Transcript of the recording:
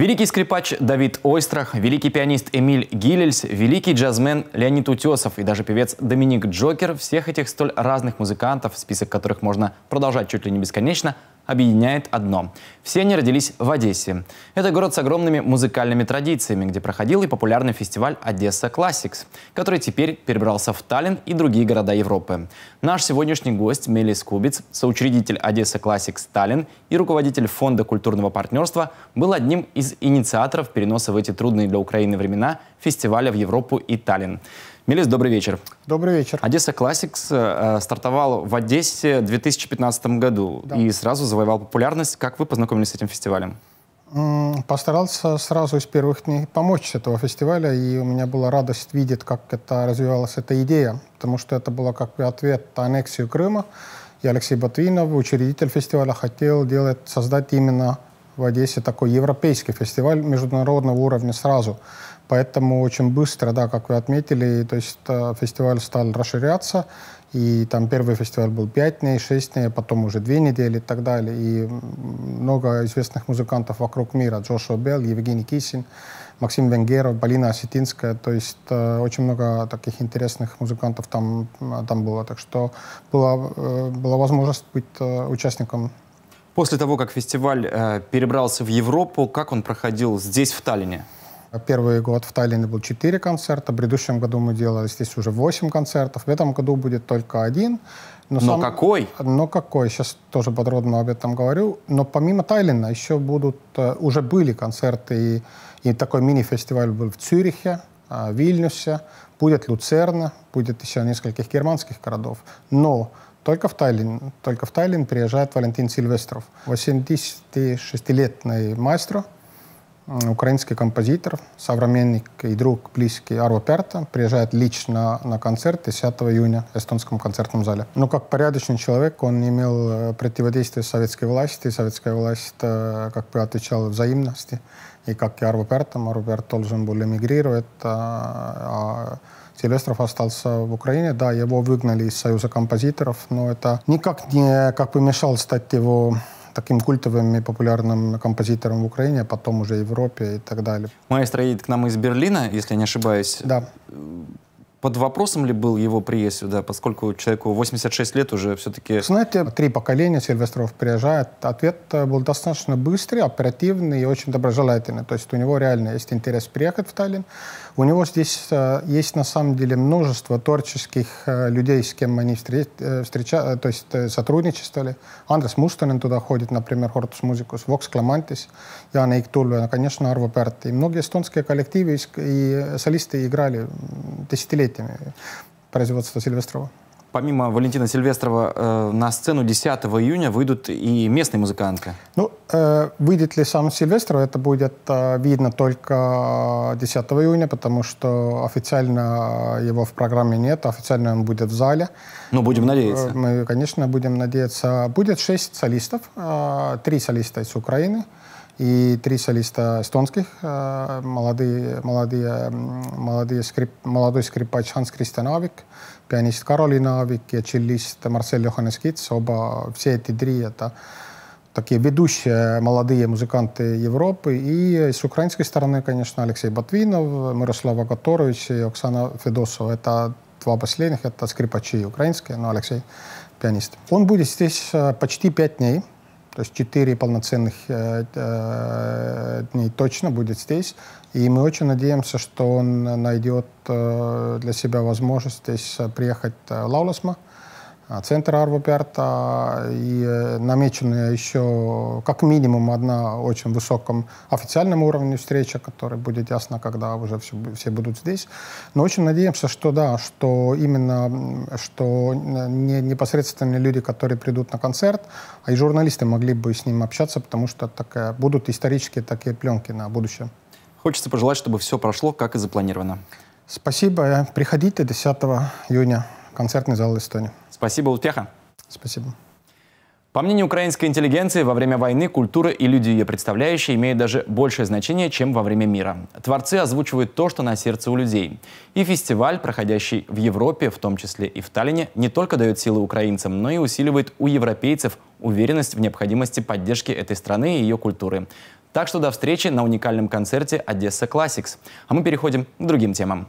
Великий скрипач Давид Ойстрах, великий пианист Эмиль Гилельс, великий джазмен Леонид Утесов и даже певец Доминик Джокер – всех этих столь разных музыкантов, список которых можно продолжать чуть ли не бесконечно, объединяет одно. Все они родились в Одессе. Это город с огромными музыкальными традициями, где проходил и популярный фестиваль «Одесса Классикс», который теперь перебрался в Таллин и другие города Европы. Наш сегодняшний гость Мелис Кубиц, соучредитель «Одесса Классикс Таллин» и руководитель Фонда культурного партнерства, был одним из инициаторов переноса в эти трудные для Украины времена фестиваля в Европу и Таллин. Мелис, добрый вечер. Добрый вечер. Одесса Classics э, э стартовал в Одессе в 2015 году да. и сразу завоевал популярность. Как вы познакомились с этим фестивалем? Постарался сразу из первых дней помочь с этого фестиваля, и у меня была радость видеть, как это развивалась эта идея, потому что это было как бы ответ на аннексию Крыма. И Алексей Батвинов, учредитель фестиваля, хотел делать, создать именно в Одессе такой европейский фестиваль международного уровня сразу – Поэтому очень быстро, да, как вы отметили, то есть э, фестиваль стал расширяться, и там первый фестиваль был 5 дней, 6 дней, а потом уже 2 недели и так далее. И много известных музыкантов вокруг мира, Джошуа Белл, Евгений Кисин, Максим Венгеров, Полина Осетинская, то есть э, очень много таких интересных музыкантов там, там было, так что была, э, была возможность быть э, участником. После того, как фестиваль э, перебрался в Европу, как он проходил здесь, в Таллине? Первый год в Таллине был 4 концерта, в предыдущем году мы делали здесь уже 8 концертов, в этом году будет только один. Но, но какой? Но какой, сейчас тоже подробно об этом говорю. Но помимо Тайлина еще будут, э, уже были концерты, и, и такой мини-фестиваль был в Цюрихе, а, в Вильнюсе, будет Люцерна, будет еще нескольких германских городов. Но только в Таллин, только в Таллин приезжает Валентин Сильвестров, 86-летний мастер, украинский композитор, современник и друг близкий Арво Перта приезжает лично на концерт 10 июня в эстонском концертном зале. Но ну, как порядочный человек он имел э, противодействие советской власти, и советская власть э, как бы отвечала взаимности. И как и Арво Перта, Арво Перт должен был эмигрировать, а, а Сильвестров остался в Украине. Да, его выгнали из Союза композиторов, но это никак не как бы мешал стать его таким культовым и популярным композитором в Украине, а потом уже Европе и так далее. Маэстро едет к нам из Берлина, если не ошибаюсь. Да под вопросом ли был его приезд сюда, поскольку человеку 86 лет уже все-таки... Знаете, три поколения Сильвестров приезжают. Ответ э, был достаточно быстрый, оперативный и очень доброжелательный. То есть у него реально есть интерес приехать в Таллин. У него здесь э, есть на самом деле множество творческих э, людей, с кем они встреча, то есть сотрудничествовали. Андрес Мустонен туда ходит, например, Хортус Музикус, Вокс Кламантис, Яна Иктулю, конечно, Арво Перт. И многие эстонские коллективы и солисты играли десятилетия десятилетиями производства Сильвестрова. Помимо Валентина Сильвестрова э, на сцену 10 июня выйдут и местные музыканты. Ну, э, выйдет ли сам Сильвестров, это будет э, видно только 10 июня, потому что официально его в программе нет, официально он будет в зале. Ну, будем надеяться. Э, мы, конечно, будем надеяться. Будет 6 солистов, э, 3 солиста из Украины, и три солиста эстонских, э, молодые, молодые, молодые скрип, молодой скрипач Ханс Кристиан Авик, пианист Каролина Авик и челлист Марсель Йоханнес Китс. Оба, все эти три — это такие ведущие молодые музыканты Европы. И с украинской стороны, конечно, Алексей Батвинов, Мирослава Которович и Оксана Федосова. Это два последних, это скрипачи украинские, но Алексей пианист. Он будет здесь э, почти пять дней. То есть четыре полноценных э, э, дней точно будет здесь. И мы очень надеемся, что он найдет э, для себя возможность здесь э, приехать в э, Лауласма, э, а, центр Арвапиарта и э, намечена еще как минимум одна очень высоком официальном уровне встреча, которая будет ясна, когда уже все, все будут здесь. Но очень надеемся, что да, что именно что не, непосредственно люди, которые придут на концерт, а и журналисты могли бы с ним общаться, потому что такая, будут исторические такие пленки на будущее. Хочется пожелать, чтобы все прошло, как и запланировано. Спасибо. Приходите 10 июня концертный зал Эстонии. Спасибо, успеха. Спасибо. По мнению украинской интеллигенции, во время войны культура и люди, ее представляющие, имеют даже большее значение, чем во время мира. Творцы озвучивают то, что на сердце у людей. И фестиваль, проходящий в Европе, в том числе и в Таллине, не только дает силы украинцам, но и усиливает у европейцев уверенность в необходимости поддержки этой страны и ее культуры. Так что до встречи на уникальном концерте «Одесса Классикс». А мы переходим к другим темам.